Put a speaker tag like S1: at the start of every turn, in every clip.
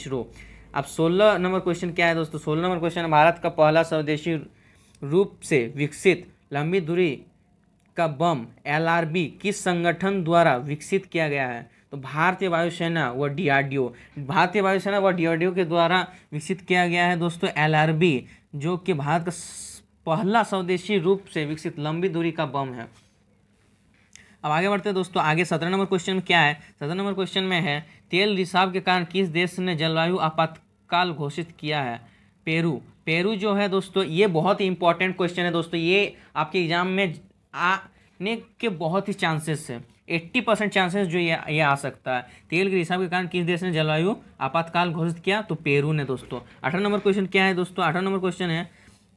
S1: इसरो अब सोलह number question क्या है दोस्तों सोलह नंबर क्वेश्चन भारत का पहला स्वदेशी रूप से विकसित लंबी दूरी का बम एल किस संगठन द्वारा विकसित किया गया है तो भारतीय वायुसेना व डीआरडीओ भारतीय वायुसेना व डीआरडीओ के द्वारा विकसित किया गया है दोस्तों एल जो कि भारत का पहला स्वदेशी रूप से विकसित लंबी दूरी का बम है अब आगे बढ़ते हैं दोस्तों आगे सत्रह नंबर क्वेश्चन में क्या है सत्रह नंबर क्वेश्चन में है तेल रिसाव के कारण किस देश ने जलवायु आपातकाल घोषित किया है पेरू पेरू जो है दोस्तों ये बहुत ही इंपॉर्टेंट क्वेश्चन है दोस्तों ये आपके एग्जाम में आने के बहुत ही चांसेस है एट्टी परसेंट चांसेस जो ये ये आ सकता है तेल के रिसाव के कारण किस देश ने जलवायु आपातकाल घोषित किया तो पेरू ने दोस्तों अठारह नंबर क्वेश्चन क्या है दोस्तों अठारह नंबर क्वेश्चन है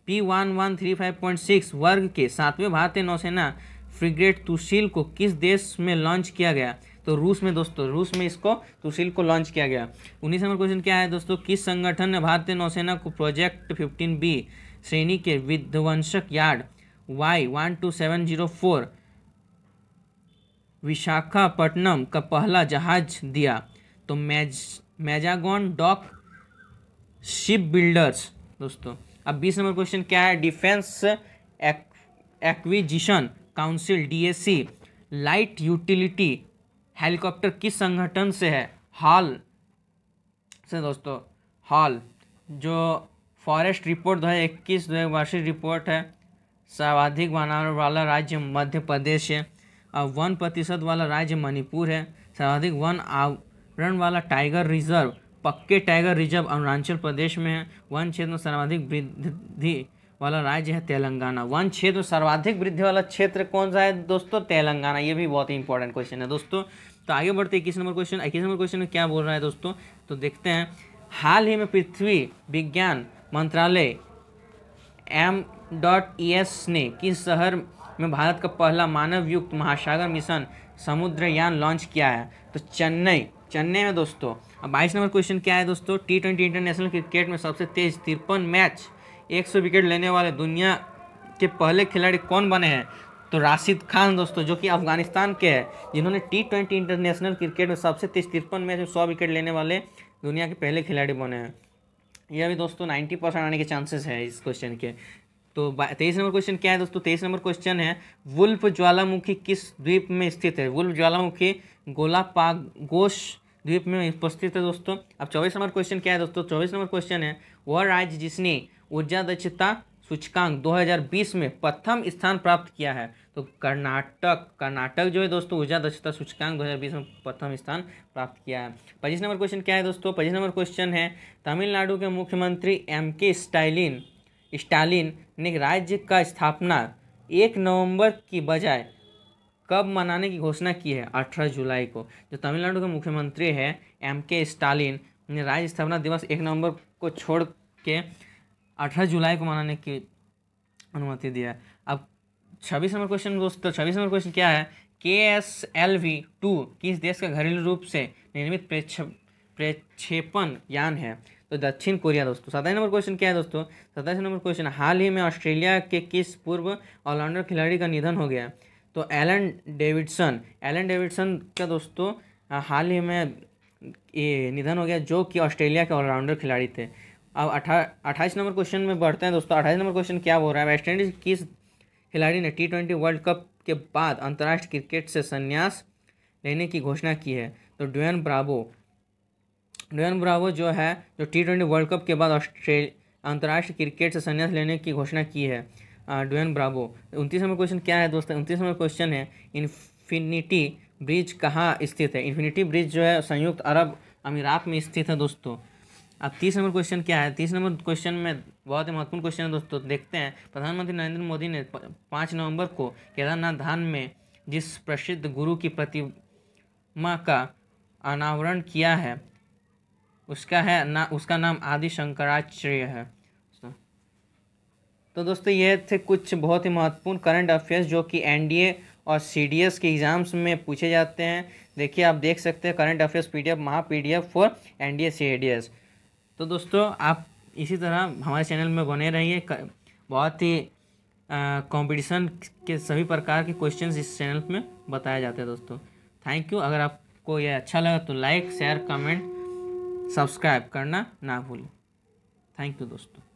S1: P one one three five point six वर्ग के सातवें भारतीय नौसेना फ्रिगेट तुशील को किस देश में लॉन्च किया गया तो रूस में दोस्तों रूस में इसको तुसिल को लॉन्च किया गया उन्नीस नंबर क्वेश्चन क्या है दोस्तों किस संगठन ने भारतीय नौसेना को प्रोजेक्ट फिफ्टीन बी श्रेणी के विध्वंसक yard Y one two seven zero four Visakhapatnam का पहला जहाज दिया तो मैज मैजागॉन डॉक शिप बिल्डर्स दोस्तों अब बीस नंबर क्वेश्चन क्या है defence acquisition council DSC light utility helicopter किस संगठन से है हाल से दोस्तों हाल जो फॉरेस्ट रिपोर्ट दो हज़ार इक्कीस दो वार्षिक रिपोर्ट है सर्वाधिक बनाने वाला राज्य मध्य प्रदेश है और वन प्रतिशत वाला राज्य मणिपुर है सर्वाधिक वन आवरण वाला tiger reserve Pakke tiger reserve Arunachal Pradesh में है वन क्षेत्र में सर्वाधिक वृद्धि वाला राज्य है तेलंगाना वन क्षेत्र सर्वाधिक वृद्धि वाला क्षेत्र कौन सा है दोस्तों तेलंगाना ये भी बहुत ही इंपॉर्टेंट क्वेश्चन है दोस्तों तो आगे बढ़ते इक्कीस नंबर क्वेश्चन इक्कीस नंबर क्वेश्चन में क्या बोल रहा है दोस्तों तो देखते हैं हाल ही में पृथ्वी विज्ञान मंत्रालय एम डॉट ई एस ने किस शहर में भारत का पहला मानव युक्त महासागर मिशन समुद्रयान लॉन्च किया है तो चेन्नई चेन्नई में दोस्तों अब बाईस नंबर क्वेश्चन क्या है दोस्तों टी ट्वेंटी इंटरनेशनल क्रिकेट में सबसे तेज तिरपन मैच 100 विकेट लेने वाले दुनिया के पहले खिलाड़ी कौन बने हैं तो राशिद खान दोस्तों जो कि अफगानिस्तान के हैं जिन्होंने टी ट्वेंटी इंटरनेशनल क्रिकेट में सबसे तीस तिरपन मैच में सौ विकेट लेने वाले दुनिया के पहले खिलाड़ी बने हैं यह भी दोस्तों नाइन्टी परसेंट आने के चांसेस है इस क्वेश्चन के तो तेईस नंबर क्वेश्चन क्या है दोस्तों तेईस नंबर क्वेश्चन है वुल्फ ज्वालामुखी किस द्वीप में स्थित है वुल्फ ज्वालामुखी गोलापागोश द्वीप में उपस्थित है दोस्तों अब चौबीस नंबर क्वेश्चन क्या है दोस्तों चौबीस नंबर क्वेश्चन है वह राज्य जिसने ऊर्जा दक्षता सूचकांक 2020 में प्रथम स्थान प्राप्त किया है तो कर्नाटक कर्नाटक जो है दोस्तों ऊर्जा दक्षता सूचकांक 2020 में प्रथम स्थान प्राप्त किया है पच्चीस नंबर क्वेश्चन क्या है दोस्तों पच्चीस नंबर क्वेश्चन है तमिलनाडु के मुख्यमंत्री एम के स्टालिन स्टालिन ने राज्य का स्थापना एक नवंबर की बजाय कब मनाने की घोषणा की है अठारह जुलाई को जो तमिलनाडु के मुख्यमंत्री है एम के स्टालिन ने राज्य स्थापना दिवस एक नवंबर को छोड़ के अठारह जुलाई को मनाने की अनुमति दिया है अब छब्बीस नंबर क्वेश्चन दोस्तों तो छब्बीस नंबर क्वेश्चन क्या है के एस एल वी टू किस देश का घरेलू रूप से निर्मित प्रेक्ष प्रेक्षेपण यान है तो दक्षिण कोरिया दोस्तों सताईस नंबर क्वेश्चन क्या है दोस्तों सताईस नंबर क्वेश्चन हाल ही में ऑस्ट्रेलिया के किस पूर्व ऑलराउंडर खिलाड़ी का निधन हो गया तो एलन डेविडसन एलन डेविडसन का दोस्तों हाल ही में ये निधन हो गया जो कि ऑस्ट्रेलिया के ऑलराउंडर खिलाड़ी थे अब अठा अट्ठाईस नंबर क्वेश्चन में बढ़ते हैं दोस्तों अट्ठाईस नंबर क्वेश्चन क्या बोल रहा है वेस्ट इंडीज किस खिलाड़ी ने टी ट्वेंटी वर्ल्ड कप के बाद अंतर्राष्ट्रीय क्रिकेट से संन्यास लेने की घोषणा की है तो डुएन ब्रावो डुएन ब्रावो जो है जो टी ट्वेंटी वर्ल्ड कप के बाद ऑस्ट्रेल अंतर्राष्ट्रीय क्रिकेट से संन्यास लेने की घोषणा की है डुएन ब्रावो उनतीस नंबर क्वेश्चन क्या है दोस्तों उनतीस नंबर क्वेश्चन है इन्फिनिटी ब्रिज कहाँ स्थित है इन्फिनिटी ब्रिज जो है संयुक्त अरब अमीरात में स्थित है दोस्तों अब तीस नंबर क्वेश्चन क्या है तीस नंबर क्वेश्चन में बहुत ही महत्वपूर्ण क्वेश्चन है दोस्तों देखते हैं प्रधानमंत्री नरेंद्र मोदी ने पाँच नवंबर को केदारनाथ धाम में जिस प्रसिद्ध गुरु की प्रतिमा का अनावरण किया है उसका है ना उसका नाम आदि शंकराचार्य है तो दोस्तों ये थे कुछ बहुत ही महत्वपूर्ण करंट अफेयर्स जो कि एनडीए और सीडीएस के एग्ज़ाम्स में पूछे जाते हैं देखिए आप देख सकते हैं करंट अफेयर्स पीडीएफ महा पीडीएफ फॉर एनडीए सीडीएस तो दोस्तों आप इसी तरह हमारे चैनल में बने रहिए बहुत ही कंपटीशन के सभी प्रकार के क्वेश्चंस इस चैनल में बताए जाते हैं दोस्तों थैंक यू अगर आपको यह अच्छा लगा तो लाइक शेयर कमेंट सब्सक्राइब करना ना भूलें थैंक यू दोस्तों